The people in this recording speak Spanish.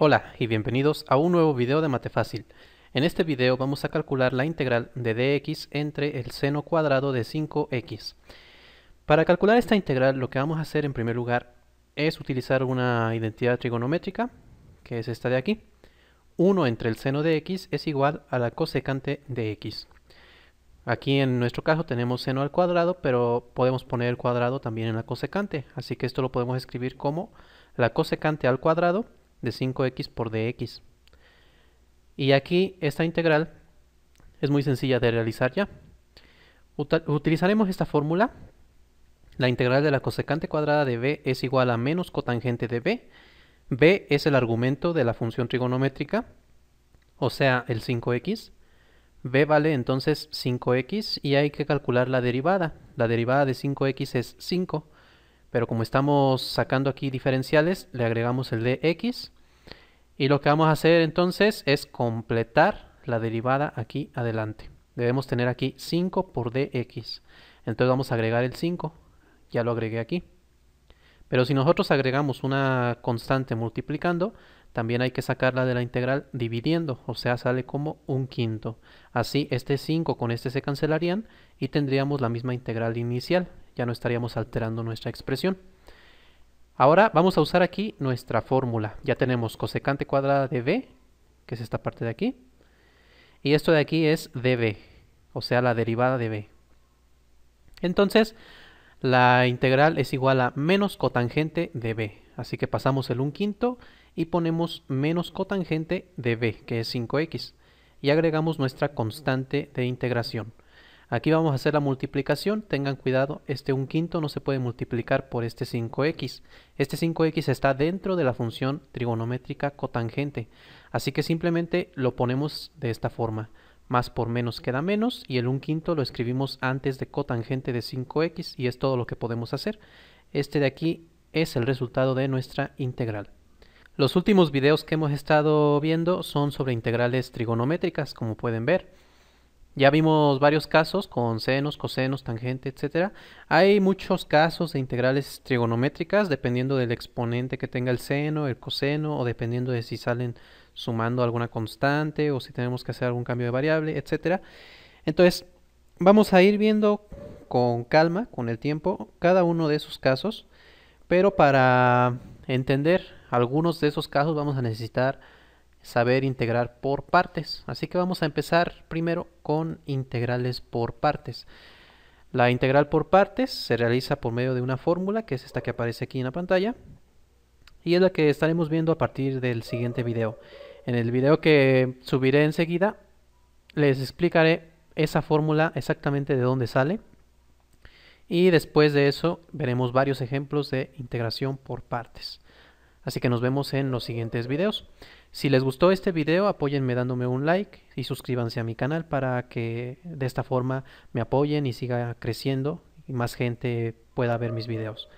Hola y bienvenidos a un nuevo video de Mate Fácil. En este video vamos a calcular la integral de dx entre el seno cuadrado de 5x. Para calcular esta integral lo que vamos a hacer en primer lugar es utilizar una identidad trigonométrica, que es esta de aquí. 1 entre el seno de x es igual a la cosecante de x. Aquí en nuestro caso tenemos seno al cuadrado, pero podemos poner el cuadrado también en la cosecante. Así que esto lo podemos escribir como la cosecante al cuadrado de 5x por dx. Y aquí esta integral es muy sencilla de realizar ya. Utilizaremos esta fórmula. La integral de la cosecante cuadrada de b es igual a menos cotangente de b. b es el argumento de la función trigonométrica, o sea, el 5x. b vale entonces 5x y hay que calcular la derivada. La derivada de 5x es 5 pero como estamos sacando aquí diferenciales, le agregamos el dx Y lo que vamos a hacer entonces es completar la derivada aquí adelante. Debemos tener aquí 5 por dx. Entonces vamos a agregar el 5. Ya lo agregué aquí. Pero si nosotros agregamos una constante multiplicando, también hay que sacarla de la integral dividiendo, o sea, sale como un quinto. Así, este 5 con este se cancelarían y tendríamos la misma integral inicial, ya no estaríamos alterando nuestra expresión. Ahora vamos a usar aquí nuestra fórmula. Ya tenemos cosecante cuadrada de b, que es esta parte de aquí. Y esto de aquí es db, o sea la derivada de b. Entonces, la integral es igual a menos cotangente de b. Así que pasamos el 1 quinto y ponemos menos cotangente de b, que es 5x. Y agregamos nuestra constante de integración. Aquí vamos a hacer la multiplicación, tengan cuidado, este 1 quinto no se puede multiplicar por este 5x. Este 5x está dentro de la función trigonométrica cotangente, así que simplemente lo ponemos de esta forma. Más por menos queda menos y el 1 quinto lo escribimos antes de cotangente de 5x y es todo lo que podemos hacer. Este de aquí es el resultado de nuestra integral. Los últimos videos que hemos estado viendo son sobre integrales trigonométricas, como pueden ver. Ya vimos varios casos con senos, cosenos, tangente, etc. Hay muchos casos de integrales trigonométricas dependiendo del exponente que tenga el seno, el coseno o dependiendo de si salen sumando alguna constante o si tenemos que hacer algún cambio de variable, etc. Entonces, vamos a ir viendo con calma, con el tiempo, cada uno de esos casos, pero para entender algunos de esos casos vamos a necesitar saber integrar por partes. Así que vamos a empezar primero con integrales por partes. La integral por partes se realiza por medio de una fórmula, que es esta que aparece aquí en la pantalla, y es la que estaremos viendo a partir del siguiente video. En el video que subiré enseguida les explicaré esa fórmula exactamente de dónde sale y después de eso veremos varios ejemplos de integración por partes. Así que nos vemos en los siguientes videos. Si les gustó este video, apóyenme dándome un like y suscríbanse a mi canal para que de esta forma me apoyen y siga creciendo y más gente pueda ver mis videos.